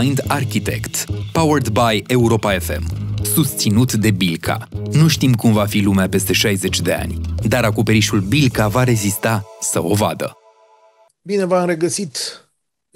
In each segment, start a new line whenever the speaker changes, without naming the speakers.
Mind Architect, powered by Europa FM, susținut de Bilca. Nu știm cum va fi lumea peste 60 de ani, dar acoperișul Bilca va rezista să o vadă.
Bine v-am regăsit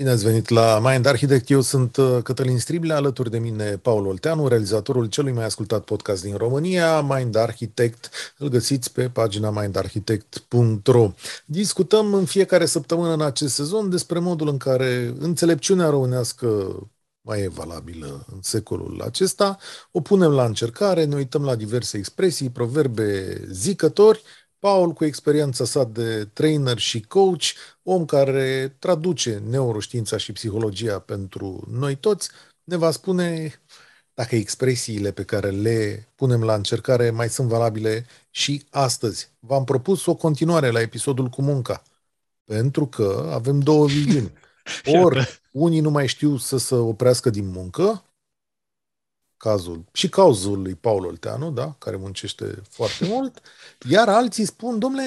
Bine ați venit la Mind Architect. Eu sunt uh, Cătălin Striblea, alături de mine Paul Olteanu, realizatorul celui mai ascultat podcast din România, Mind Architect. Îl găsiți pe pagina mindarchitect.ro. Discutăm în fiecare săptămână în acest sezon despre modul în care înțelepciunea românească mai e valabilă în secolul acesta. O punem la încercare, ne uităm la diverse expresii, proverbe, zicători Paul, cu experiența sa de trainer și coach, om care traduce neuroștiința și psihologia pentru noi toți, ne va spune dacă expresiile pe care le punem la încercare mai sunt valabile și astăzi. V-am propus o continuare la episodul cu munca, pentru că avem două viziuni. Ori unii nu mai știu să se oprească din muncă, cazul și cauzul lui Paul Olteanu, da, care muncește foarte mult, iar alții spun, domnule,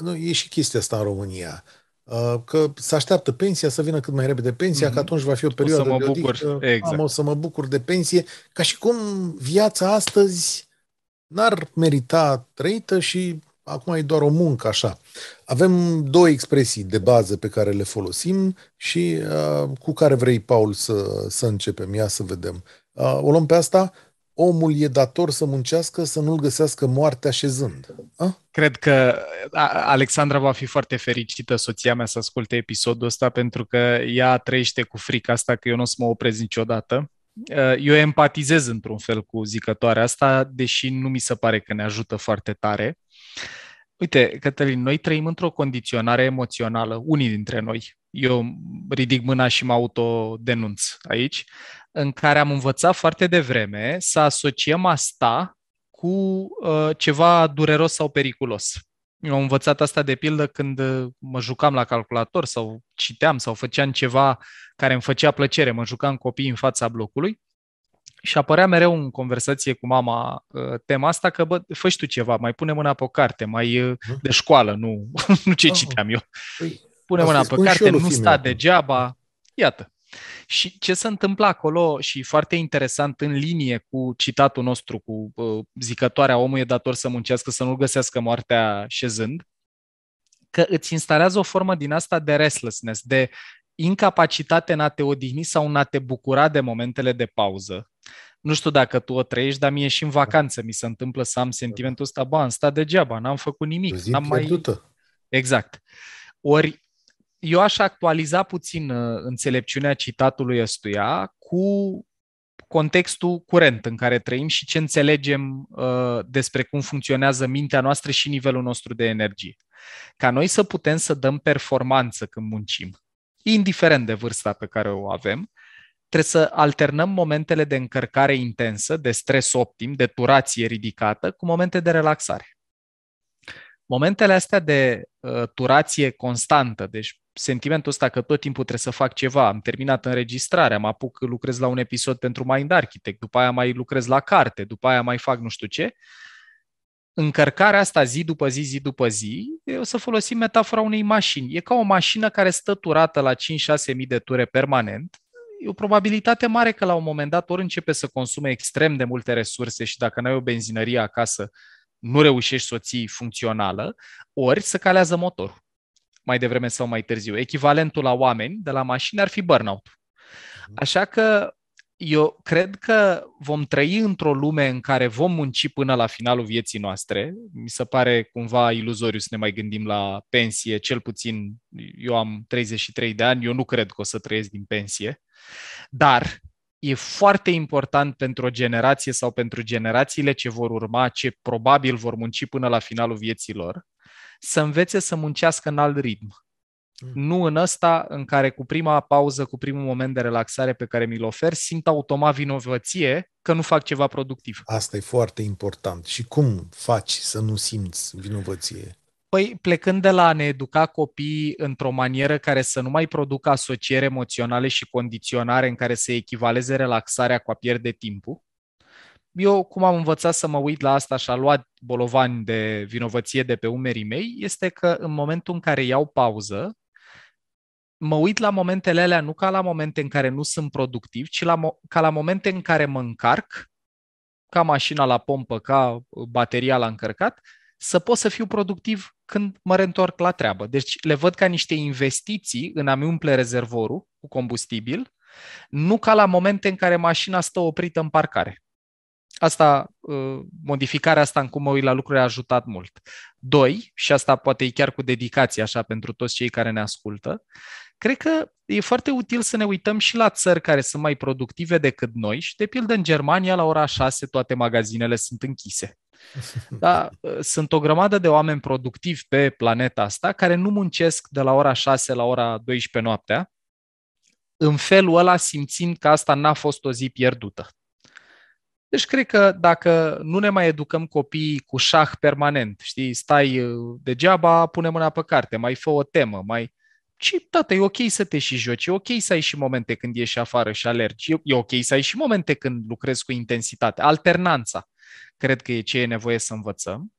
nu, e și chestia asta în România, uh, că se așteaptă pensia să vină cât mai repede pensia, mm-hmm. că mhm. atunci va fi o perioadă o să mă de bucur. Odică, exact. am, o să mă bucur de pensie, ca și cum viața astăzi n-ar merita trăită și acum e doar o muncă, așa. Avem două expresii de bază pe care le folosim și uh, cu care vrei, Paul, să, să începem. Ia să vedem. Uh, o luăm pe asta? Omul e dator să muncească, să nu-l găsească moarte așezând.
A? Cred că Alexandra va fi foarte fericită, soția mea, să asculte episodul ăsta, pentru că ea trăiește cu frica asta că eu nu o să mă oprez niciodată Eh, eu empatizez într-un fel cu zicătoarea asta, deși nu mi se pare că ne ajută foarte tare. Uite, Cătălin, noi trăim într-o condiționare emoțională, unii dintre noi. Eu ridic mâna și mă autodenunț aici, în care am învățat foarte devreme să asociem asta cu uh, ceva dureros sau periculos eu am învățat asta de pildă când uh, mă jucam la calculator sau citeam sau făceam ceva care îmi făcea plăcere, mă jucam copii în fața blocului și apărea mereu în conversație cu mama uh, tema asta că, bă, fă tu ceva, mai pune mâna pe o carte, mai uh, de școală, nu, nu ce oh. citeam eu.
Păi, pune mâna pe carte, nu sta
degeaba, iată. Și ce se întâmplă acolo și foarte interesant în linie cu citatul nostru, cu zicătoarea omul e dator să muncească, să nu găsească moartea șezând, că îți instalează o formă din asta de restlessness, de incapacitate în a te odihni sau în a te bucura de momentele de pauză. Nu știu dacă tu o trăiești, dar mie și în vacanță mi se întâmplă să am sentimentul ăsta, ba, am stat degeaba, n-am făcut nimic. Zi n-am mai... Exact. Ori eu aș actualiza puțin uh, înțelepciunea citatului ăstuia cu contextul curent în care trăim și ce înțelegem uh, despre cum funcționează mintea noastră și nivelul nostru de energie. Ca noi să putem să dăm performanță când muncim, indiferent de vârsta pe care o avem, trebuie să alternăm momentele de încărcare intensă, de stres optim, de turație ridicată, cu momente de relaxare. Momentele astea de uh, turație constantă, deci sentimentul ăsta că tot timpul trebuie să fac ceva. Am terminat înregistrarea, mă apuc, lucrez la un episod pentru Mind Architect, după aia mai lucrez la carte, după aia mai fac nu știu ce. Încărcarea asta zi după zi, zi după zi, o să folosim metafora unei mașini. E ca o mașină care stă turată la 5-6 mii de ture permanent. E o probabilitate mare că la un moment dat ori începe să consume extrem de multe resurse și dacă n-ai o benzinărie acasă, nu reușești să o ții funcțională, ori să calează motorul mai devreme sau mai târziu. Echivalentul la oameni de la mașini ar fi burnout. Mhm. Așa că eu cred că vom trăi într-o lume în care vom munci până la finalul vieții noastre. Mi se pare cumva iluzoriu să ne mai gândim la pensie, cel puțin eu am 33 de ani, eu nu cred că o să trăiesc din pensie. Dar e foarte important pentru o generație sau pentru generațiile ce vor urma, ce probabil vor munci până la finalul vieții lor, să învețe să muncească în alt ritm. Mm. Nu în ăsta în care cu prima pauză, cu primul moment de relaxare pe care mi-l ofer, simt automat vinovăție că nu fac ceva productiv.
Asta e foarte important. Și cum faci să nu simți vinovăție?
Păi plecând de la a ne educa copiii într-o manieră care să nu mai producă asociere emoționale și condiționare în care să echivaleze relaxarea cu a pierde timpul, eu cum am învățat să mă uit la asta și a luat bolovan de vinovăție de pe umerii mei, este că în momentul în care iau pauză, mă uit la momentele alea nu ca la momente în care nu sunt productiv, ci la mo- ca la momente în care mă încarc, ca mașina la pompă, ca uh, bateria la încărcat, să pot să fiu productiv când mă reîntorc la treabă. Deci le văd ca niște investiții în a-mi umple rezervorul cu combustibil, nu ca la momente în care mașina stă oprită în parcare. Asta, ă, modificarea asta în cum mă uit la lucruri a ajutat mult. Doi, și asta poate e chiar cu dedicație așa pentru toți cei care ne ascultă, cred că e foarte util să ne uităm și la țări care sunt mai productive decât noi și, de pildă, în Germania, la ora 6 toate magazinele sunt închise. Da, ă, sunt o grămadă de oameni productivi pe planeta asta care nu muncesc de la ora 6 la ora 12 noaptea, în felul ăla simțind că asta n-a fost o zi pierdută. Deci cred că dacă nu ne mai educăm copiii cu șah permanent, știi, stai uh, degeaba, pune mâna pe carte, mai fă o temă, mai... Și, tată, e ok să te și joci, e ok să ai și momente când ieși afară și alergi, e ok să ai și momente când lucrezi cu intensitate. Alternanța, cred că e ce e nevoie să învățăm.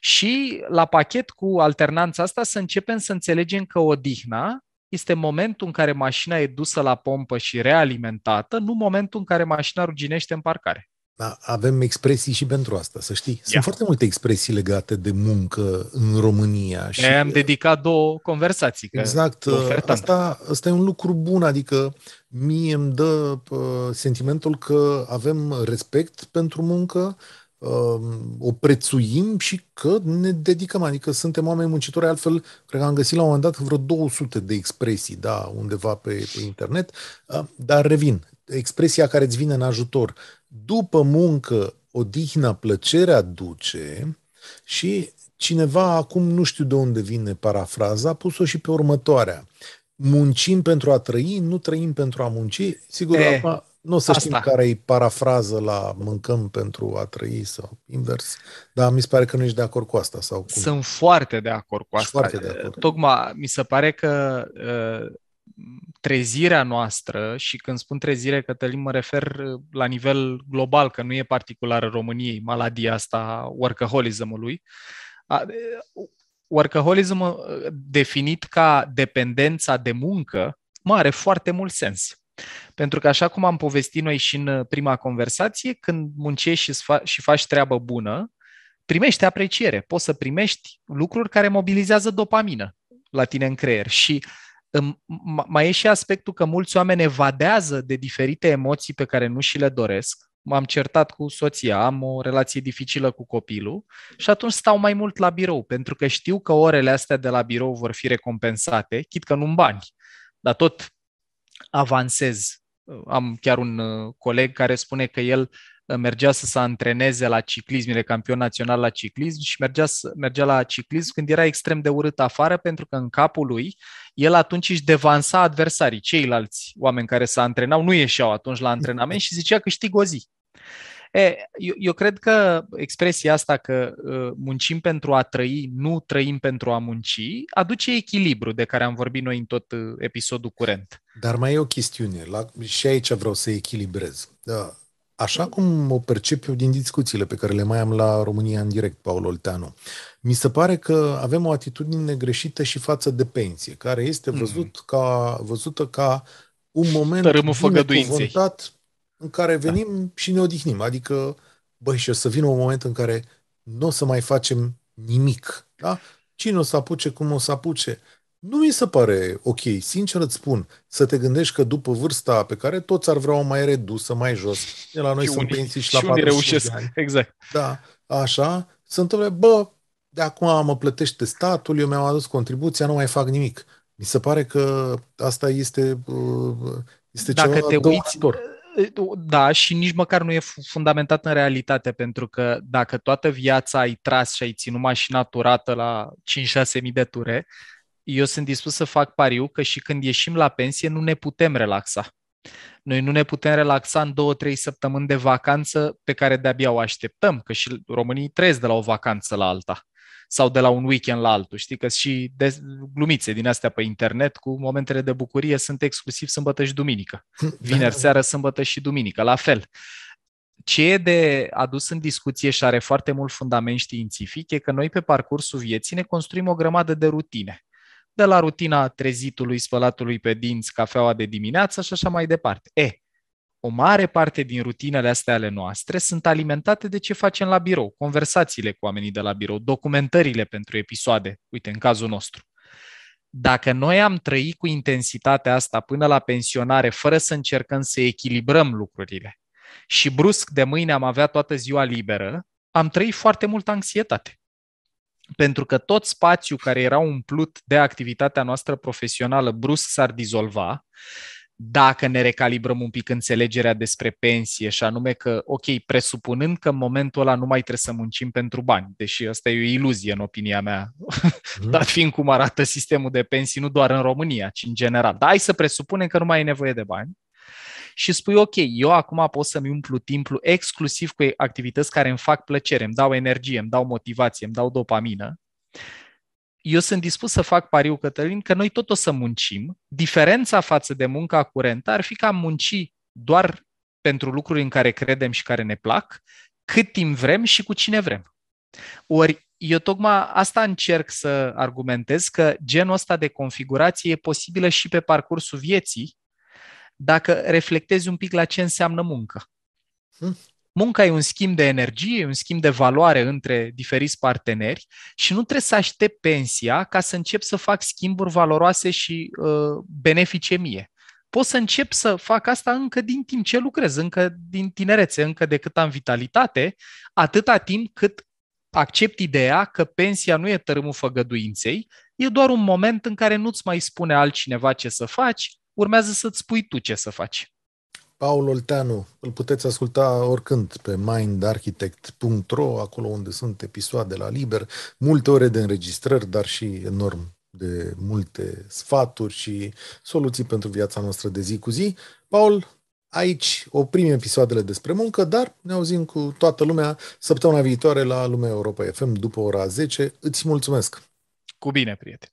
Și la pachet cu alternanța asta să începem să înțelegem că odihna este momentul în care mașina e dusă la pompă și realimentată, nu momentul în care mașina ruginește în parcare.
Da, avem expresii și pentru asta, să știi. Sunt Ia. foarte multe expresii legate de muncă în
România. Și am dedicat două conversații. Exact. Asta,
asta e un lucru bun, adică mie îmi dă uh, sentimentul că avem respect pentru muncă, uh, o prețuim și că ne dedicăm, adică suntem oameni muncitori, altfel cred că am găsit la un moment dat vreo 200 de expresii, da, undeva pe, pe internet, uh, dar revin, expresia care îți vine în ajutor, după muncă, odihna, plăcerea duce și cineva, acum nu știu de unde vine parafraza, a pus-o și pe următoarea. Muncim pentru a trăi, nu trăim pentru a munci. Sigur, e, acum nu o să asta. știm care e parafrază la mâncăm pentru a trăi sau invers, dar mi se pare că nu ești de acord cu asta. sau cum? Sunt
foarte de acord cu asta. Foarte de acord. Tocmai mi se pare că uh, trezirea noastră, și când spun trezire, Cătălin, mă refer la nivel global, că nu e particulară României, maladia asta workaholismului, workaholism definit ca dependența de muncă, mă are foarte mult sens. Pentru că așa cum am povestit noi și în prima conversație, când muncești și, și faci treabă bună, primești apreciere, poți să primești lucruri care mobilizează dopamină la tine în creier și mai e și aspectul că mulți oameni evadează de diferite emoții pe care nu și le doresc. M-am certat cu soția, am o relație dificilă cu copilul și atunci stau mai mult la birou, pentru că știu că orele astea de la birou vor fi recompensate, chit că nu în bani, dar tot avansez. Am chiar un uh, coleg care spune că el Ă, mergea să se antreneze la ciclism, era campion național la ciclism și mergea, să, mergea la ciclism când era extrem de urât afară, pentru că în capul lui, el atunci își devansa adversarii, ceilalți oameni care se antrenau, nu ieșeau atunci la antrenament și zicea câștig o zi. E, eu, eu cred că expresia asta că uh, muncim pentru a trăi, nu trăim pentru a munci, aduce echilibru de care am vorbit noi în tot uh, episodul curent.
Dar mai e o chestiune, la, și aici vreau să echilibrez. Da Așa cum o percep eu din discuțiile pe care le mai am la România în direct, Paul Olteanu, mi se pare că avem o atitudine greșită și față de pensie, care este mhm. văzut mm-hmm. ca, văzută ca un moment binecuvântat în care venim da. și ne odihnim. Adică, băi, și o să vină un moment în care nu o să mai facem nimic. Da? Cine o să apuce, cum o să apuce nu mi se pare ok, sincer îți spun, să te gândești că după vârsta pe care toți ar vrea o mai redusă, mai jos, de la noi și sunt unii, pensii și, și la 40 reușesc, de ani. Exact. Da, așa, se întâmplă, bă, de acum mă plătește statul, eu mi-am adus contribuția, nu mai fac nimic. Mi se pare că asta este, uh,
este Dacă ceva te uiți, da, și nici măcar nu e fundamentat în realitate, pentru că dacă toată viața ai tras și ai ținut mașina turată la 5-6 mii de ture, eu sunt dispus să fac pariu că și când ieșim la pensie nu ne putem relaxa. Noi nu ne putem relaxa în două, trei săptămâni de vacanță pe care de-abia o așteptăm, că și românii trăiesc de la o vacanță la alta sau de la un weekend la altul. Știi că și de glumițe din astea pe internet cu momentele de bucurie sunt exclusiv sâmbătă și duminică. Vineri seară, sâmbătă și duminică, la fel. Ce e de adus în discuție și are foarte mult fundament științific e că noi pe parcursul vieții ne construim o grămadă de rutine de la rutina trezitului, spălatului pe dinți, cafeaua de dimineață și așa mai departe. E, o mare parte din rutinele astea ale noastre sunt alimentate de ce facem la birou, conversațiile cu oamenii de la birou, documentările pentru episoade, uite, în cazul nostru. Dacă noi am trăit cu intensitatea asta până la pensionare, fără să încercăm să echilibrăm lucrurile, și brusc de mâine am avea toată ziua liberă, am trăit foarte multă anxietate pentru că tot spațiul care era umplut de activitatea noastră profesională brusc s-ar dizolva dacă ne recalibrăm un pic înțelegerea despre pensie și anume că, ok, presupunând că în momentul ăla nu mai trebuie să muncim pentru bani, deși asta e o iluzie în opinia mea, mm. dar fiind cum arată sistemul de pensii nu doar în România, ci în general. Dar hai să presupunem că nu mai e nevoie de bani și spui, ok, eu acum pot să-mi umplu timpul exclusiv cu activități care îmi fac plăcere, îmi dau energie, îmi dau motivație, îmi dau dopamină. Eu sunt dispus să fac pariu, Cătălin, că noi tot o să muncim. Diferența față de munca curentă ar fi că am munci doar pentru lucruri în care credem și care ne plac, cât timp vrem și cu cine vrem. Ori eu tocmai asta încerc să argumentez, că genul ăsta de configurație e posibilă și pe parcursul vieții, dacă reflectezi un pic la ce înseamnă muncă. Hm? Munca e un schimb de energie, un schimb de valoare între diferiți parteneri și nu trebuie să aștept pensia ca să încep să fac schimburi valoroase și uh, benefice mie. Pot să încep să fac asta încă din timp ce lucrez, încă din tinerețe, încă de cât am vitalitate, atâta timp cât accept ideea că pensia nu e tărâmul făgăduinței, e doar un moment în care nu-ți mai spune altcineva ce să faci, urmează să-ți spui tu ce să faci.
Paul Olteanu, îl puteți asculta oricând pe mindarchitect.ro, acolo unde sunt episoade la liber, multe ore de înregistrări, dar și enorm de multe sfaturi și soluții pentru viața noastră de zi cu zi. Paul, aici oprim episoadele despre muncă, dar ne auzim cu toată lumea săptămâna viitoare la Lumea Europa FM după ora 10. Îți mulțumesc!
Cu bine, prieteni!